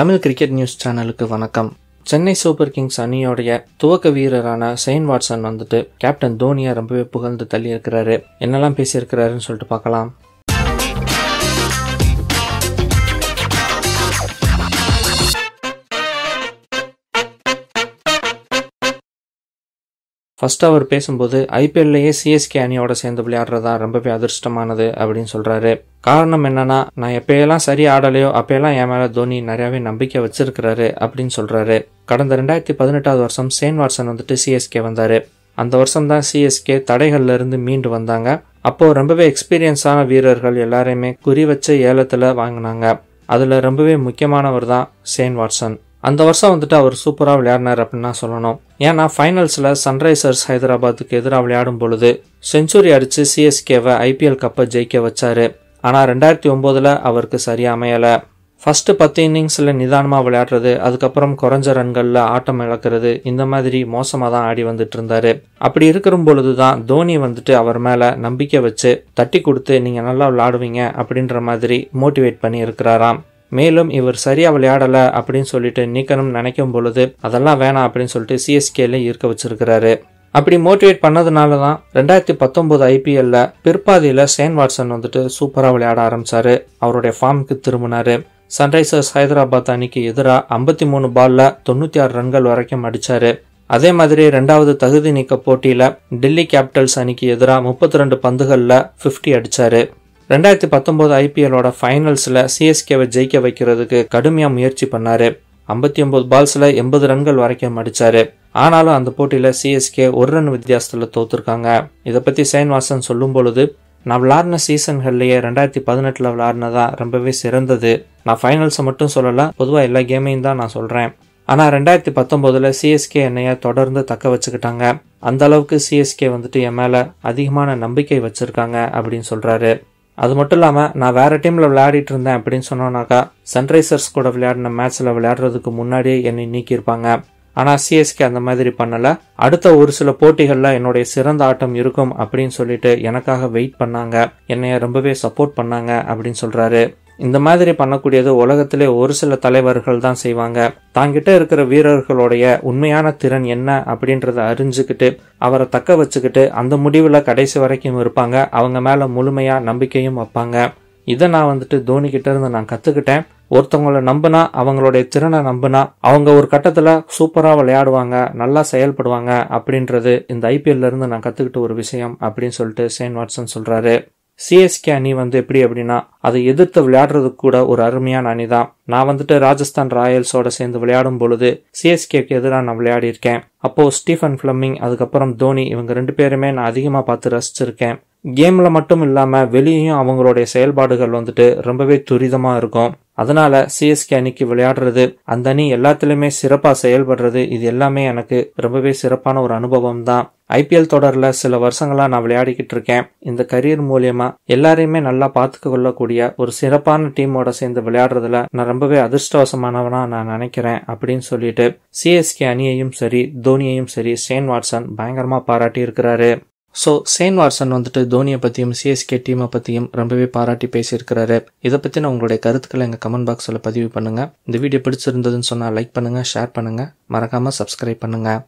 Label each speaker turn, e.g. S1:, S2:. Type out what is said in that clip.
S1: Tamil cricket news சேனலுக்கு வணக்கம் Chennai super Kings அணியோடைய துவக்க வீரரான செயின் வாட்சன் வந்துட்டு கேப்டன் தோனியை ரொம்பவே புகழ்ந்து தள்ளி இருக்கிறாரு என்னெல்லாம் பேசியிருக்கிறாருன்னு சொல்லிட்டு பார்க்கலாம் ஃபர்ஸ்ட் அவர் பேசும்போது ஐபிஎல்லையே சிஎஸ்கே அணியோட சேர்ந்து விளையாடுறதா ரொம்பவே அதிர்ஷ்டமானது அப்படின்னு சொல்கிறாரு காரணம் என்னன்னா நான் எப்பயெல்லாம் சரி ஆடலையோ அப்பயெல்லாம் என் மேலே தோனி நிறையாவே நம்பிக்கை வச்சிருக்கிறாரு அப்படின்னு சொல்றாரு கடந்த ரெண்டாயிரத்தி பதினெட்டாவது வருஷம் சேன் வாட்சன் வந்துட்டு சிஎஸ்கே வந்தார் அந்த வருஷம் தான் சிஎஸ்கே தடைகள்ல இருந்து மீண்டு வந்தாங்க அப்போது ரொம்பவே எக்ஸ்பீரியன்ஸான வீரர்கள் எல்லாரையுமே குறி வச்ச ஏலத்தில் வாங்கினாங்க அதில் ரொம்பவே முக்கியமானவர் தான் சேன் வாட்சன் அந்த வருஷம் வந்துட்டு அவர் சூப்பராக விளையாடினார் அப்படின்னு சொல்லணும் ஏன்னா ஃபைனல்ஸில் சன்ரைசர்ஸ் ஹைதராபாத்துக்கு எதிராக விளையாடும் பொழுது செஞ்சுரி அடித்து சிஎஸ்கேவை ஐபிஎல் கப்பை ஜெயிக்க வச்சார் ஆனால் ரெண்டாயிரத்தி ஒம்போதில் அவருக்கு சரியாக அமையலை ஃபஸ்ட்டு பத்து இன்னிங்ஸில் நிதானமாக விளையாடுறது அதுக்கப்புறம் குறைஞ்ச ரன்களில் ஆட்டம் இழக்கிறது இந்த மாதிரி மோசமாக தான் ஆடி வந்துட்டு இருந்தார் அப்படி இருக்கிற பொழுது தான் தோனி வந்துட்டு அவர் மேலே நம்பிக்கை வச்சு தட்டி கொடுத்து நீங்கள் நல்லா விளாடுவீங்க அப்படின்ற மாதிரி மோட்டிவேட் பண்ணி இருக்கிறாராம் மேலும் இவர் சரியாக விளையாடலை அப்படின்னு சொல்லிட்டு நீக்கணும்னு நினைக்கும் பொழுது அதெல்லாம் வேணாம் அப்படின்னு சொல்லிட்டு சிஎஸ்கேல இருக்க வச்சிருக்கிறாரு அப்படி மோட்டிவேட் பண்ணதுனால தான் ரெண்டாயிரத்தி பத்தொன்பது ஐபிஎல்ல பிற்பாதியில் சேன் வாட்சன் வந்துட்டு சூப்பராக விளையாட ஆரம்பிச்சாரு அவருடைய ஃபார்முக்கு திரும்பினாரு சன்ரைசர்ஸ் ஹைதராபாத் அணிக்கு எதிராக ஐம்பத்தி மூணு பால்ல தொண்ணூற்றி ஆறு ரன்கள் வரைக்கும் அடிச்சாரு அதே மாதிரி ரெண்டாவது தகுதி நீக்க போட்டியில் டெல்லி கேபிட்டல்ஸ் அணிக்கு எதிராக முப்பத்தி ரெண்டு பந்துகளில் ஃபிஃப்டி அடிச்சாரு ரெண்டாயிரத்தி பத்தொம்போது ஐபிஎலோட ஃபைனல்ஸில் சிஎஸ்கேவை ஜெயிக்க வைக்கிறதுக்கு கடுமையாக முயற்சி பண்ணார் ஐம்பத்தி ஒம்பது பால்ஸில் எண்பது ரன்கள் வரைக்கும் அடித்தார் ஆனாலும் அந்த போட்டியில் சிஎஸ்கே ஒரு ரன் வித்தியாசத்தில் தோத்துருக்காங்க இதை பற்றி சேன் வாசன் சொல்லும் பொழுது நான் விளாடின சீசன்கள்லேயே ரெண்டாயிரத்தி பதினெட்டில் விளாடினதா ரொம்பவே சிறந்தது நான் ஃபைனல்ஸை மட்டும் சொல்லலை பொதுவாக எல்லா கேமையும் தான் நான் சொல்கிறேன் ஆனால் ரெண்டாயிரத்தி பத்தொம்போதில் சிஎஸ்கே என்னைய தொடர்ந்து தக்க வச்சுக்கிட்டாங்க அந்த அளவுக்கு சிஎஸ்கே வந்துட்டு என் மேலே அதிகமான நம்பிக்கை வச்சுருக்காங்க அப்படின்னு சொல்கிறாரு அது மட்டும் இல்லாமல் நான் வேறு டீமில் விளையாடிட்டு இருந்தேன் அப்படின்னு சொன்னோம்னாக்கா சன்ரைசர்ஸ் கூட விளையாடின மேட்ச்சில் விளையாடுறதுக்கு முன்னாடியே என்னை நீக்கியிருப்பாங்க ஆனால் சிஎஸ்கே அந்த மாதிரி பண்ணலை அடுத்த ஒரு சில போட்டிகளில் என்னுடைய சிறந்த ஆட்டம் இருக்கும் அப்படின்னு சொல்லிட்டு எனக்காக வெயிட் பண்ணாங்க என்னைய ரொம்பவே சப்போர்ட் பண்ணாங்க அப்படின்னு சொல்கிறாரு இந்த மாதிரி பண்ணக்கூடியது உலகத்திலே ஒரு சில தலைவர்கள் தான் செய்வாங்க தாங்கிட்ட இருக்கிற வீரர்களுடைய உண்மையான திறன் என்ன அப்படின்றத அறிஞ்சுக்கிட்டு அவரை தக்க வச்சுக்கிட்டு அந்த முடிவில் கடைசி வரைக்கும் இருப்பாங்க அவங்க மேலே முழுமையாக நம்பிக்கையும் வைப்பாங்க இதை நான் வந்துட்டு தோனி கிட்ட இருந்து நான் கற்றுக்கிட்டேன் ஒருத்தவங்களை நம்பினா அவங்களுடைய திறனை நம்பினா அவங்க ஒரு கட்டத்தில் சூப்பராக விளையாடுவாங்க நல்லா செயல்படுவாங்க அப்படின்றது இந்த ஐபிஎல்ல இருந்து நான் கற்றுக்கிட்ட ஒரு விஷயம் அப்படின்னு சொல்லிட்டு சேன் வாட்சன் சொல்கிறாரு சிஎஸ்கே அணி வந்து எப்படி அப்படின்னா அதை எதிர்த்து விளையாடுறதுக்கு கூட ஒரு அருமையான அணி தான் நான் வந்துட்டு ராஜஸ்தான் ராயல்ஸோட சேர்ந்து விளையாடும் பொழுது சிஎஸ்கேக்கு எதிராக நான் விளையாடியிருக்கேன் அப்போது ஸ்டீஃபன் ஃபிளம்மிங் அதுக்கப்புறம் தோனி இவங்க ரெண்டு பேருமே நான் அதிகமாக பார்த்து ரசிச்சிருக்கேன் கேமில் மட்டும் இல்லாமல் வெளியும் அவங்களுடைய செயல்பாடுகள் வந்துட்டு ரொம்பவே துரிதமாக இருக்கும் அதனால சிஎஸ்கே அணிக்கு விளையாடுறது அந்த அணி எல்லாத்துலேயுமே சிறப்பாக செயல்படுறது இது எல்லாமே எனக்கு ரொம்பவே சிறப்பான ஒரு அனுபவம் தான் ஐபிஎல் தொடரில் சில வருஷங்களாக நான் விளையாடிக்கிட்டு இருக்கேன் இந்த கரியர் மூலியமாக எல்லாரையுமே நல்லா பார்த்துக்க கொள்ளக்கூடிய ஒரு சிறப்பான டீமோட சேர்ந்து விளையாடுறதுல நான் ரொம்பவே அதிர்ஷ்டவசமானவனா நான் நினைக்கிறேன் அப்படின்னு சொல்லிட்டு சிஎஸ்கே அணியையும் சரி தோனியையும் சரி ஷேன் வாட்சன் பயங்கரமாக பாராட்டி இருக்கிறாரு ஸோ சேன் வாட்சன் வந்துட்டு தோனியை பற்றியும் சிஎஸ்கே டீமை பற்றியும் ரொம்பவே பாராட்டி பேசியிருக்கிறாரு இதை பற்றி நான் உங்களுடைய கருத்துக்களை எங்கள் கமெண்ட் பாக்ஸில் பதிவு பண்ணுங்கள் இந்த வீடியோ பிடிச்சிருந்ததுன்னு சொன்னால் லைக் பண்ணுங்கள் ஷேர் பண்ணுங்கள் மறக்காமல் சப்ஸ்கிரைப் பண்ணுங்கள்